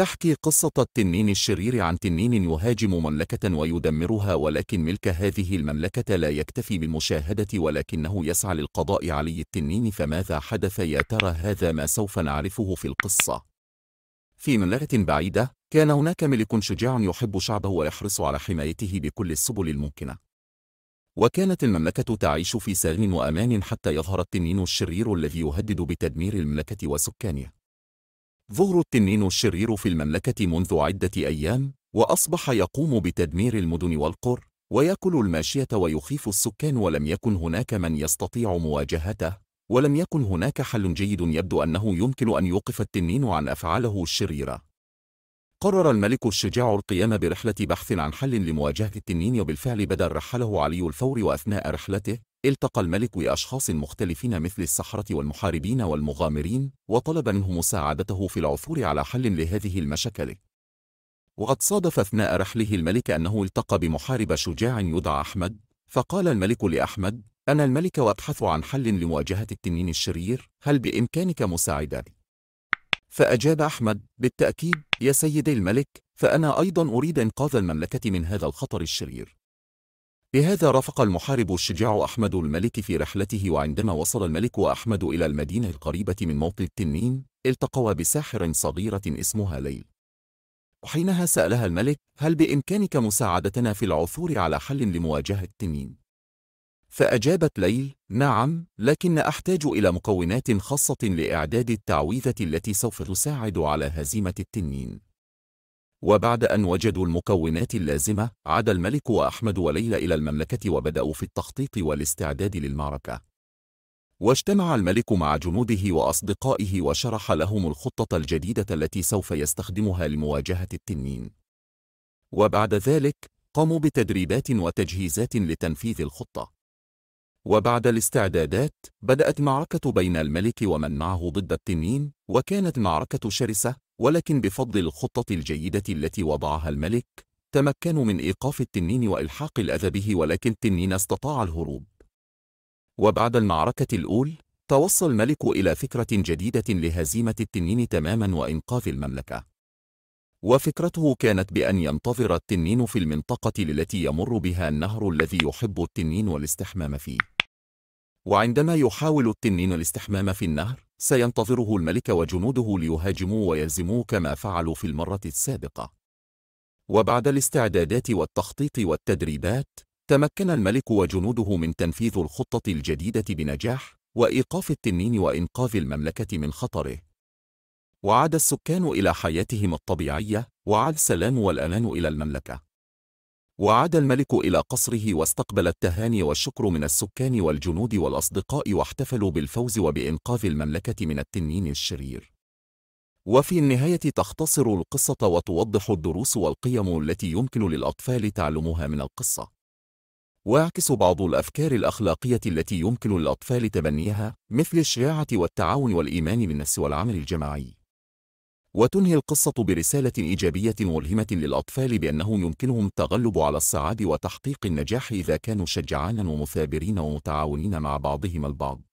تحكي قصة التنين الشرير عن تنين يهاجم مملكة ويدمرها ولكن ملك هذه المملكة لا يكتفي بالمشاهدة ولكنه يسعى للقضاء علي التنين فماذا حدث يا ترى هذا ما سوف نعرفه في القصة في مملكة بعيدة كان هناك ملك شجاع يحب شعبه ويحرص على حمايته بكل السبل الممكنة وكانت المملكة تعيش في سلم وأمان حتى يظهر التنين الشرير الذي يهدد بتدمير المملكة وسكانها ظهر التنين الشرير في المملكة منذ عدة أيام وأصبح يقوم بتدمير المدن والقر ويأكل الماشية ويخيف السكان ولم يكن هناك من يستطيع مواجهته ولم يكن هناك حل جيد يبدو أنه يمكن أن يوقف التنين عن أفعاله الشريرة قرر الملك الشجاع القيام برحلة بحث عن حل لمواجهة التنين وبالفعل بدأ رحله علي الفور وأثناء رحلته التقى الملك بأشخاص مختلفين مثل السحرة والمحاربين والمغامرين وطلب منهم مساعدته في العثور على حل لهذه المشاكل وقد صادف أثناء رحله الملك أنه التقى بمحارب شجاع يدعى أحمد فقال الملك لأحمد أنا الملك وأبحث عن حل لمواجهة التنين الشرير هل بإمكانك مساعدتي؟ فأجاب أحمد بالتأكيد يا سيدي الملك فأنا أيضا أريد إنقاذ المملكة من هذا الخطر الشرير بهذا رافق المحارب الشجاع أحمد الملك في رحلته وعندما وصل الملك وأحمد إلى المدينة القريبة من موطن التنين التقوا بساحر صغيرة اسمها ليل وحينها سألها الملك هل بإمكانك مساعدتنا في العثور على حل لمواجهة التنين؟ فأجابت ليل نعم لكن أحتاج إلى مكونات خاصة لإعداد التعويذة التي سوف تساعد على هزيمة التنين وبعد أن وجدوا المكونات اللازمة عاد الملك وأحمد وليلى إلى المملكة وبدأوا في التخطيط والاستعداد للمعركة واجتمع الملك مع جنوده وأصدقائه وشرح لهم الخطة الجديدة التي سوف يستخدمها لمواجهة التنين وبعد ذلك قاموا بتدريبات وتجهيزات لتنفيذ الخطة وبعد الاستعدادات بدأت معركة بين الملك ومن معه ضد التنين وكانت معركة شرسة ولكن بفضل الخطة الجيدة التي وضعها الملك تمكنوا من إيقاف التنين وإلحاق الأذى به ولكن التنين استطاع الهروب وبعد المعركة الأول توصل الملك إلى فكرة جديدة لهزيمة التنين تماما وإنقاذ المملكة وفكرته كانت بأن ينتظر التنين في المنطقة التي يمر بها النهر الذي يحب التنين والاستحمام فيه وعندما يحاول التنين الاستحمام في النهر سينتظره الملك وجنوده ليهاجموا ويهزموه كما فعلوا في المرة السابقة وبعد الاستعدادات والتخطيط والتدريبات تمكن الملك وجنوده من تنفيذ الخطة الجديدة بنجاح وإيقاف التنين وإنقاذ المملكة من خطره وعاد السكان إلى حياتهم الطبيعية وعاد السلام والأمان إلى المملكة وعاد الملك إلى قصره واستقبل التهاني والشكر من السكان والجنود والأصدقاء واحتفلوا بالفوز وبإنقاذ المملكة من التنين الشرير وفي النهاية تختصر القصة وتوضح الدروس والقيم التي يمكن للأطفال تعلمها من القصة ويعكس بعض الأفكار الأخلاقية التي يمكن للأطفال تبنيها مثل الشجاعة والتعاون والإيمان بالنفس والعمل الجماعي وتنهي القصة برسالة إيجابية ملهمة للأطفال بأنه يمكنهم التغلب على الصعاب وتحقيق النجاح إذا كانوا شجعانا ومثابرين ومتعاونين مع بعضهم البعض